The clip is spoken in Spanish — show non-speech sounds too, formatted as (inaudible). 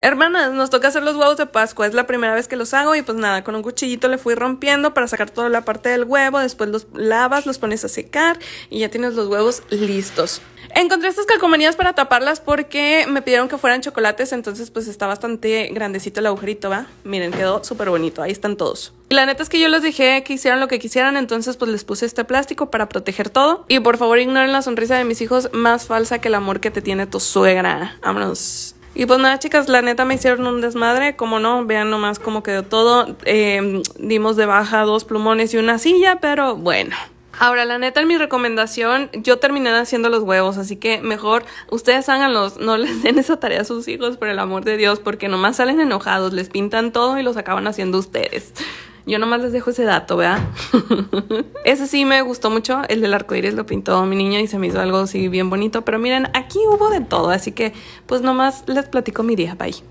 Hermanas, nos toca hacer los huevos de Pascua, es la primera vez que los hago y pues nada, con un cuchillito le fui rompiendo para sacar toda la parte del huevo, después los lavas, los pones a secar y ya tienes los huevos listos. Encontré estas calcomanías para taparlas porque me pidieron que fueran chocolates, entonces pues está bastante grandecito el agujerito, ¿va? Miren, quedó súper bonito, ahí están todos. Y la neta es que yo les dije que hicieran lo que quisieran, entonces pues les puse este plástico para proteger todo. Y por favor ignoren la sonrisa de mis hijos, más falsa que el amor que te tiene tu suegra. Vámonos. Y pues nada, chicas, la neta me hicieron un desmadre, como no, vean nomás cómo quedó todo. Em, dimos de baja dos plumones y una silla, pero bueno. Ahora, la neta, en mi recomendación, yo terminé haciendo los huevos, así que mejor ustedes hagan los no les den esa tarea a sus hijos, por el amor de Dios, porque nomás salen enojados, les pintan todo y los acaban haciendo ustedes. Yo nomás les dejo ese dato, ¿verdad? (laughs) ese sí me gustó mucho. El del arcoíris lo pintó mi niño y se me hizo algo así bien bonito. Pero miren, aquí hubo de todo. Así que, pues nomás les platico mi día. Bye.